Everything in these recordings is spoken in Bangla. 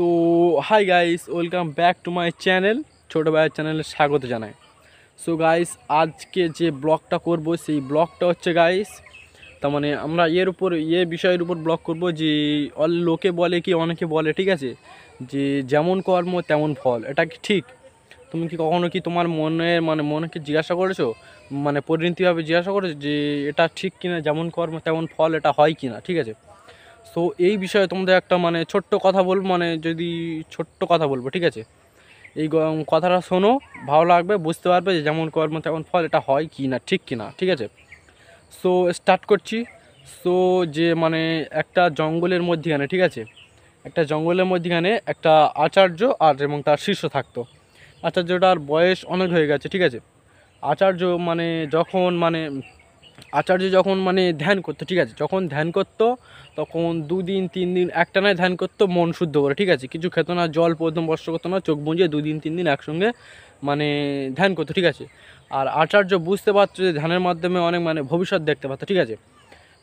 so hi guys welcome back to my channel ছোটো ভাইয়ের চ্যানেলে স্বাগত জানাই সো গাইস আজকে যে ব্লগটা করব সেই ব্লগটা হচ্ছে গাইস তার মানে আমরা এর উপর এ বিষয়ের উপর ব্লগ করব যে লোকে বলে কি অনেকে বলে ঠিক আছে যে যেমন কর্ম তেমন ফল এটা কি ঠিক তুমি কি কখনো কি তোমার মনের মানে মনকে জিজ্ঞাসা করেছো মানে পরিণতিভাবে জিজ্ঞাসা করেছো যে এটা ঠিক কিনা যেমন কর্ম তেমন ফল এটা হয় কিনা ঠিক আছে সো এই বিষয়ে তোমাদের একটা মানে ছোট্ট কথা বলবো মানে যদি ছোট্ট কথা বলবো ঠিক আছে এই কথাটা শোনো ভালো লাগবে বুঝতে পারবে যে যেমন মতো তেমন ফল এটা হয় কি না ঠিক কি না ঠিক আছে সো স্টার্ট করছি সো যে মানে একটা জঙ্গলের মধ্যেখানে ঠিক আছে একটা জঙ্গলের মধ্যেখানে একটা আচার্য আর এবং তার শিষ্য থাকতো আচার্যটার বয়স অনেক হয়ে গেছে ঠিক আছে আচার্য মানে যখন মানে আচার্য যখন মানে ধ্যান করতো ঠিক আছে যখন ধ্যান করতো তখন দুদিন তিন দিন একটা নয় ধ্যান করতো মন শুদ্ধ করে ঠিক আছে কিছু খেত না জল প্রথম বস্ত্র করতো না চোখ দু দুদিন তিন দিন একসঙ্গে মানে ধ্যান করতো ঠিক আছে আর আচার্য বুঝতে পারতো যে ধ্যানের মাধ্যমে অনেক মানে ভবিষ্যৎ দেখতে পারতো ঠিক আছে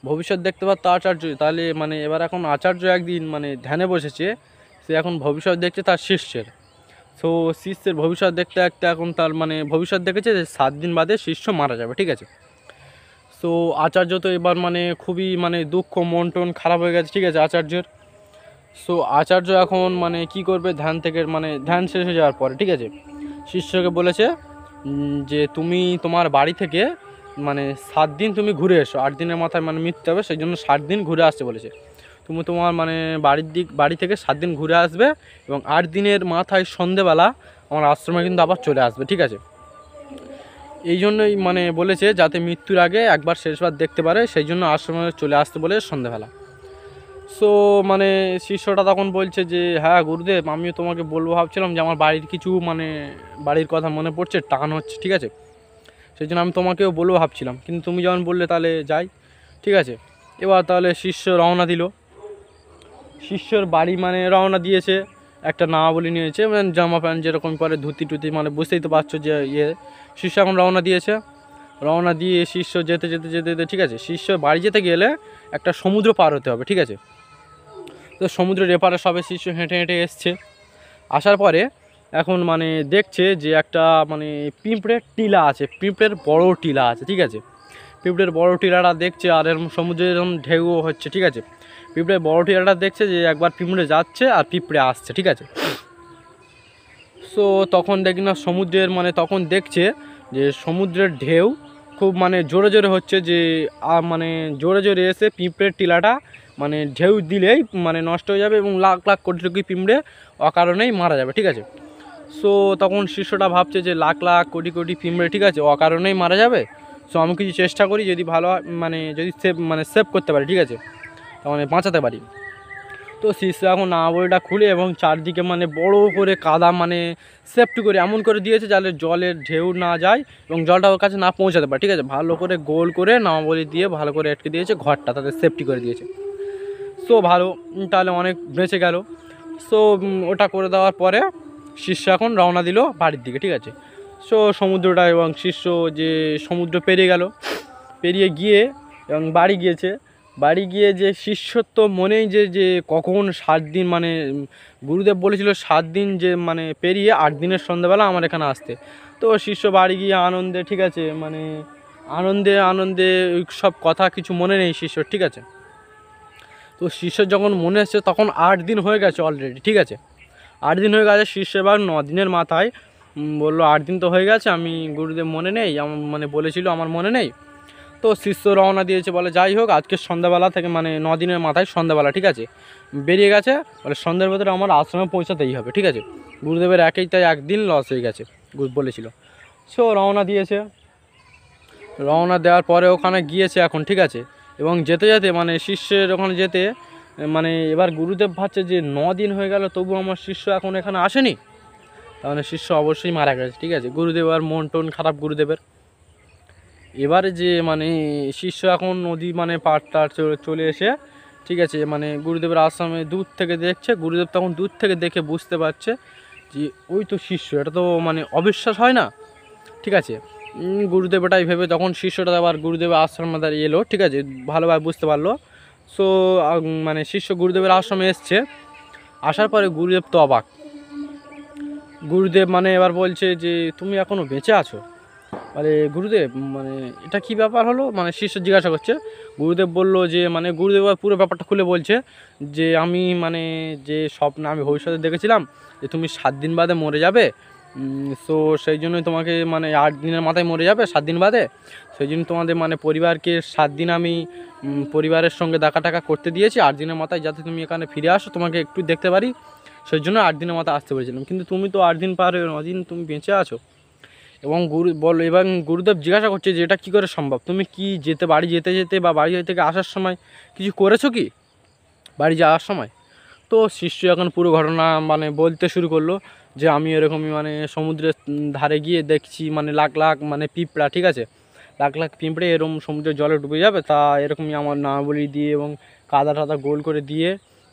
ভবিষ্যৎ দেখতে পারতো আচার্য তাহলে মানে এবার এখন আচার্য একদিন মানে ধ্যানে বসেছে সে এখন ভবিষ্যৎ দেখছে তার শিষ্যের সো শিষ্যের ভবিষ্যৎ দেখতে দেখতে এখন তার মানে ভবিষ্যৎ দেখেছে যে সাত দিন বাদে শিষ্য মারা যাবে ঠিক আছে সো আচার্য তো এবার মানে খুবই মানে দুঃখ মন টন খারাপ হয়ে গেছে ঠিক আছে আচার্যের সো আচার্য এখন মানে কি করবে ধ্যান থেকে মানে ধ্যান শেষ হয়ে যাওয়ার পরে ঠিক আছে শিষ্যকে বলেছে যে তুমি তোমার বাড়ি থেকে মানে সাত দিন তুমি ঘুরে এসো আট দিনের মাথায় মানে মৃত্যু হবে সেই জন্য সাত দিন ঘুরে আসতে বলেছে তুমি তোমার মানে বাড়ির দিক বাড়ি থেকে সাত দিন ঘুরে আসবে এবং আট দিনের মাথায় সন্ধেবেলা আমার আশ্রমে কিন্তু আবার চলে আসবে ঠিক আছে এই জন্যই মানে বলেছে যাতে মৃত্যুর আগে একবার শেষবার দেখতে পারে সেই জন্য আশ্রমে চলে আসতে বলে সন্ধ্যাবেলা সো মানে শিষ্যটা তখন বলছে যে হ্যাঁ গুরুদেব আমিও তোমাকে বলবো ভাবছিলাম যে আমার বাড়ির কিছু মানে বাড়ির কথা মনে পড়ছে টান হচ্ছে ঠিক আছে সেই জন্য আমি তোমাকেও বলবো ভাবছিলাম কিন্তু তুমি যখন বললে তাহলে যাই ঠিক আছে এবার তাহলে শিষ্য রওনা দিল শিষ্যর বাড়ি মানে রওনা দিয়েছে একটা নামাবলি নিয়েছে মানে জামা প্যান্ট যেরকম পরে ধুতি টুতি মানে বুঝতেই তো পারছো যে ইয়ে শীর্ষ এখন রওনা দিয়েছে রওনা দিয়ে শীর্ষ যেতে যেতে যেতে যেতে ঠিক আছে শীর্ষ বাড়ি যেতে গেলে একটা সমুদ্র পার হতে হবে ঠিক আছে তো সমুদ্রের এপারে সবে শীর্ষ হেঁটে হেঁটে এসছে আসার পরে এখন মানে দেখছে যে একটা মানে পিঁপড়ের টিলা আছে পিঁপড়ের বড় টিলা আছে ঠিক আছে পিঁপড়ের বড় টিলাটা দেখছে আর এরকম সমুদ্রে এরকম ঢেউ হচ্ছে ঠিক আছে পিঁপড়ে বড় টিয়াটা দেখছে যে একবার পিঁপড়ে যাচ্ছে আর পিঁপড়ে আসছে ঠিক আছে সো তখন দেখি না সমুদ্রের মানে তখন দেখছে যে সমুদ্রের ঢেউ খুব মানে জোরে জোরে হচ্ছে যে মানে জোরে জোরে এসে পিঁপড়ের টিলাটা মানে ঢেউ দিলেই মানে নষ্ট হয়ে যাবে এবং লাখ লাখ কোটি টুকি পিঁপড়ে অকারণেই মারা যাবে ঠিক আছে সো তখন শিষ্যটা ভাবছে যে লাখ লাখ কোটি কোটি পিঁপড়ে ঠিক আছে অকারণেই মারা যাবে সো আমি কিছু চেষ্টা করি যদি ভালো মানে যদি সেভ মানে সেভ করতে পারি ঠিক আছে মানে বাঁচাতে পারি তো শিষ্য এখন আবরটা খুলে এবং চারদিকে মানে বড় করে কাদা মানে সেফটি করে এমন করে দিয়েছে যাতে জলের ঢেউ না যায় এবং জলটা ওর কাছে না পৌঁছাতে পারে ঠিক আছে ভালো করে গোল করে নামাবলি দিয়ে ভালো করে আটকে দিয়েছে ঘরটা তাদের সেফটি করে দিয়েছে সো ভালো তাহলে অনেক বেঁচে গেল সো ওটা করে দেওয়ার পরে শিষ্য এখন রওনা দিল বাড়ির দিকে ঠিক আছে সো সমুদ্রটা এবং শিষ্য যে সমুদ্র পেরিয়ে গেল পেরিয়ে গিয়ে এবং বাড়ি গিয়েছে বাড়ি গিয়ে যে শিষ্যত্ব মনেই যে যে কখন সাত দিন মানে গুরুদেব বলেছিল সাত দিন যে মানে পেরিয়ে আট দিনের সন্ধ্যাবেলা আমার এখানে আসতে তো শিষ্য বাড়ি গিয়ে আনন্দে ঠিক আছে মানে আনন্দে আনন্দে সব কথা কিছু মনে নেই শিষ্য ঠিক আছে তো শিষ্য যখন মনে আসছে তখন আট দিন হয়ে গেছে অলরেডি ঠিক আছে আট দিন হয়ে গেছে শিষ্য এবার ন দিনের মাথায় বললো আট দিন তো হয়ে গেছে আমি গুরুদেব মনে নেই আমার মানে বলেছিল আমার মনে নেই তো শিষ্য রওনা দিয়েছে বলে যাই হোক আজকে সন্ধ্যাবেলা থেকে মানে দিনের মাথায় সন্ধ্যাবেলা ঠিক আছে বেরিয়ে গেছে বলে সন্ধ্যের ভেতরে আমার আশ্রমে পৌঁছাতেই হবে ঠিক আছে গুরুদেবের একেই তাই একদিন লস হয়ে গেছে বলেছিল সে রওনা দিয়েছে রওনা দেওয়ার পরে ওখানে গিয়েছে এখন ঠিক আছে এবং যেতে যেতে মানে শিষ্যের ওখানে যেতে মানে এবার গুরুদেব ভাবছে যে ন দিন হয়ে গেল তবু আমার শিষ্য এখন এখানে আসেনি তাহলে শিষ্য অবশ্যই মারা গেছে ঠিক আছে গুরুদেব আর মন টন খারাপ গুরুদেবের এবারে যে মানে শিষ্য এখন নদী মানে পাট টাট চলে এসে ঠিক আছে মানে গুরুদেবের আশ্রমে দূর থেকে দেখছে গুরুদেব তখন দূর থেকে দেখে বুঝতে পারছে যে ওই তো শিষ্য এটা তো মানে অবিশ্বাস হয় না ঠিক আছে গুরুদেব এটাই ভেবে তখন শিষ্যটা আবার গুরুদেবের আশ্রমে দাঁড়িয়ে এলো ঠিক আছে ভালোভাবে বুঝতে পারলো সো মানে শিষ্য গুরুদেবের আশ্রমে এসছে আসার পরে গুরুদেব তো অবাক গুরুদেব মানে এবার বলছে যে তুমি এখনও বেঁচে আছো আরে মানে গুরুদেব মানে এটা কি ব্যাপার হলো মানে শিষ্য জিজ্ঞাসা করছে গুরুদেব বলল যে মানে গুরুদেব পুরো ব্যাপারটা খুলে বলছে যে আমি মানে যে স্বপ্ন আমি ভবিষ্যতে দেখেছিলাম যে তুমি সাত দিন বাদে মরে যাবে সো সেই জন্যই তোমাকে মানে আট দিনের মাথায় মরে যাবে সাত দিন বাদে সেই জন্য তোমাদের মানে পরিবারকে সাত দিন আমি পরিবারের সঙ্গে দেখা টাকা করতে দিয়েছি আট দিনের মাথায় যাতে তুমি এখানে ফিরে আসো তোমাকে একটু দেখতে পারি সেই জন্য আট দিনের মাথায় আসতে পেরেছিলাম কিন্তু তুমি তো আট দিন পার হয়ে দিন তুমি বেঁচে আছো এবং গুরু বল এবং গুরুদেব জিজ্ঞাসা করছে যে এটা কী করে সম্ভব তুমি কি যেতে বাড়ি যেতে যেতে বা বাড়ি থেকে আসার সময় কিছু করেছো কি বাড়ি যাওয়ার সময় তো শিষ্য এখন পুরো ঘটনা মানে বলতে শুরু করলো যে আমি এরকমই মানে সমুদ্রের ধারে গিয়ে দেখছি মানে লাখ লাখ মানে পিঁপড়া ঠিক আছে লাখ লাখ পিঁপড়ে এরকম সমুদ্রের জলে ডুবে যাবে তা এরকমই আমার না বলি দিয়ে এবং কাদা টাদা গোল করে দিয়ে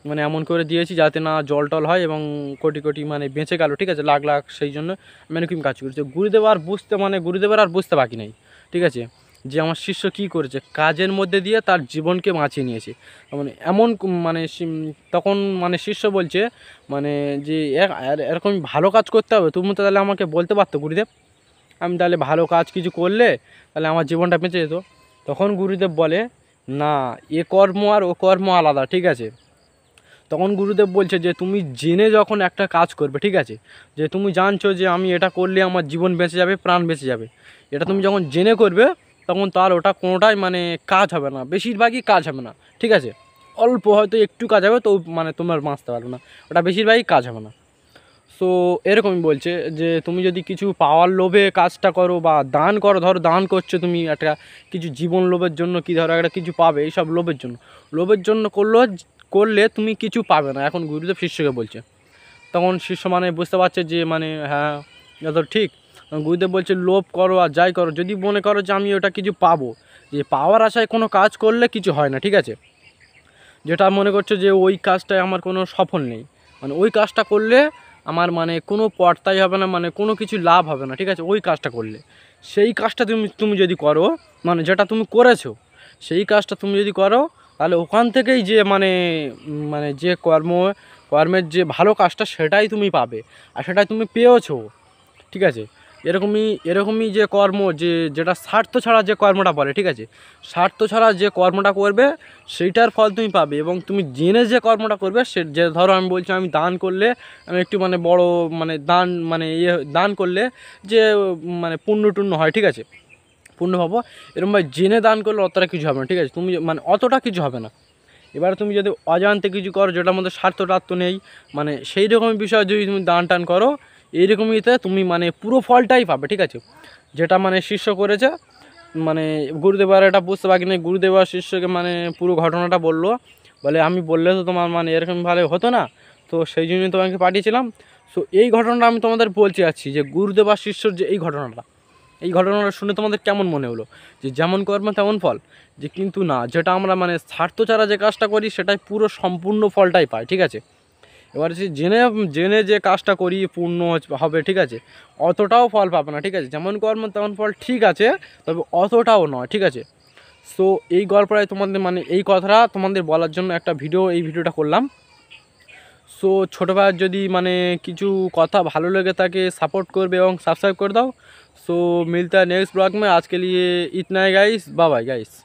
মানে এমন করে দিয়েছি যাতে না জল টল হয় এবং কোটি কোটি মানে বেঁচে গেল ঠিক আছে লাখ লাখ সেই জন্য মানে কি কাজ করেছে গুরুদেব আর বুঝতে মানে গুরুদেবের আর বুঝতে বাকি নেই ঠিক আছে যে আমার শিষ্য কি করেছে কাজের মধ্যে দিয়ে তার জীবনকে বাঁচিয়ে নিয়েছে মানে এমন মানে তখন মানে শিষ্য বলছে মানে যে এরকম ভালো কাজ করতে হবে তুমি তো তাহলে আমাকে বলতে পারতো গুরুদেব আমি তাহলে ভালো কাজ কিছু করলে তাহলে আমার জীবনটা বেঁচে যেত তখন গুরুদেব বলে না এ কর্ম আর ও কর্ম আলাদা ঠিক আছে তখন গুরুদেব বলছে যে তুমি জেনে যখন একটা কাজ করবে ঠিক আছে যে তুমি জানছো যে আমি এটা করলে আমার জীবন বেঁচে যাবে প্রাণ বেঁচে যাবে এটা তুমি যখন জেনে করবে তখন তার ওটা কোনোটাই মানে কাজ হবে না বেশিরভাগই কাজ হবে না ঠিক আছে অল্প হয়তো একটু কাজ হবে তো মানে তোমার বাঁচতে পারবে না ওটা বেশিরভাগই কাজ হবে না সো এরকমই বলছে যে তুমি যদি কিছু পাওয়ার লোভে কাজটা করো বা দান করো ধরো দান করছো তুমি একটা কিছু জীবন লোভের জন্য কি ধরো একটা কিছু পাবে এইসব লোভের জন্য লোভের জন্য করলেও করলে তুমি কিছু পাবে না এখন গুরুদেব শিষ্যকে বলছে তখন শিষ্য মানে বুঝতে পারছে যে মানে হ্যাঁ এত ঠিক গুরুদেব বলছে লোভ করো আর যাই করো যদি মনে করো যে আমি ওটা কিছু পাবো যে পাওয়ার আশায় কোনো কাজ করলে কিছু হয় না ঠিক আছে যেটা মনে করছে যে ওই কাজটায় আমার কোনো সফল নেই মানে ওই কাজটা করলে আমার মানে কোনো পর্তাই হবে না মানে কোনো কিছু লাভ হবে না ঠিক আছে ওই কাজটা করলে সেই কাজটা তুমি তুমি যদি করো মানে যেটা তুমি করেছো সেই কাজটা তুমি যদি করো তাহলে ওখান থেকেই যে মানে মানে যে কর্ম কর্মের যে ভালো কাজটা সেটাই তুমি পাবে আর সেটাই তুমি পেয়েছো ঠিক আছে এরকমই এরকমই যে কর্ম যে যেটা স্বার্থ ছাড়া যে কর্মটা বলে ঠিক আছে স্বার্থ ছাড়া যে কর্মটা করবে সেইটার ফল তুমি পাবে এবং তুমি জেনে যে কর্মটা করবে সে যে ধরো আমি বলছি আমি দান করলে আমি একটু মানে বড় মানে দান মানে ইয়ে দান করলে যে মানে টুণ্য হয় ঠিক আছে পূর্ণ পাবো এরকম ভাই জেনে দান করলে অতটা কিছু হবে না ঠিক আছে তুমি মানে অতটা কিছু হবে না এবারে তুমি যদি অজান্তে কিছু করো যেটার মধ্যে স্বার্থ টার্থ নেই মানে সেই রকম বিষয়ে যদি তুমি দান টান করো এইরকম ইতে তুমি মানে পুরো ফলটাই পাবে ঠিক আছে যেটা মানে শিষ্য করেছে মানে গুরুদেব আর এটা বুঝতে পারি না গুরুদেব আর শিষ্যকে মানে পুরো ঘটনাটা বললো বলে আমি বললে তো তোমার মানে এরকম ভালো হতো না তো সেই জন্যই তোমাকে পাঠিয়েছিলাম সো এই ঘটনাটা আমি তোমাদের বলতে যাচ্ছি যে গুরুদেব আর শিষ্যর যে এই ঘটনাটা এই ঘটনাটা শুনে তোমাদের কেমন মনে হলো যে যেমন কর্ম তেমন ফল যে কিন্তু না যেটা আমরা মানে স্বার্থ ছাড়া যে কাজটা করি সেটাই পুরো সম্পূর্ণ ফলটাই পায় ঠিক আছে এবার হচ্ছে জেনে জেনে যে কাজটা করি পূর্ণ হবে ঠিক আছে অতটাও ফল পাবে না ঠিক আছে যেমন কর্ম তেমন ফল ঠিক আছে তবে অতটাও নয় ঠিক আছে সো এই গল্পটাই তোমাদের মানে এই কথাটা তোমাদের বলার জন্য একটা ভিডিও এই ভিডিওটা করলাম সো ছোটোবেলার যদি মানে কিছু কথা ভালো লেগে থাকে সাপোর্ট করবে এবং সাবস্ক্রাইব করে দাও सो मिलता है नेक्स्ट ब्लॉग में आज के लिए इतना है गाइस बाय बाय गाइस